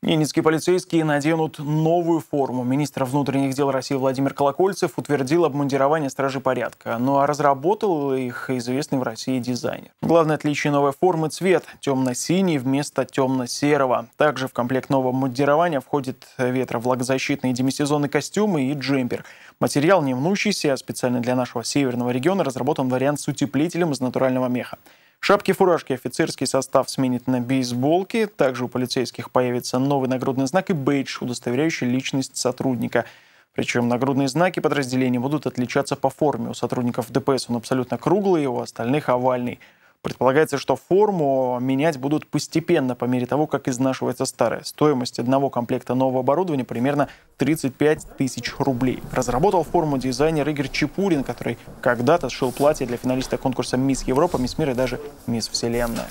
Ненецкие полицейские наденут новую форму. Министр внутренних дел России Владимир Колокольцев утвердил обмундирование стражи порядка. Ну а разработал их известный в России дизайнер. Главное отличие новой формы – цвет. Темно-синий вместо темно-серого. Также в комплект нового мундирования входит ветровлагозащитные демисезонные костюмы и джемпер. Материал не мнущийся, а специально для нашего северного региона разработан вариант с утеплителем из натурального меха. Шапки-фуражки офицерский состав сменит на бейсболки. Также у полицейских появится новый нагрудный знак и бейдж, удостоверяющий личность сотрудника. Причем нагрудные знаки подразделения будут отличаться по форме. У сотрудников ДПС он абсолютно круглый, у остальных овальный – Предполагается, что форму менять будут постепенно по мере того, как изнашивается старая. Стоимость одного комплекта нового оборудования примерно 35 тысяч рублей. Разработал форму дизайнер Игорь Чепурин, который когда-то сшил платье для финалиста конкурса «Мисс Европа», «Мисс Мира и даже «Мисс Вселенная».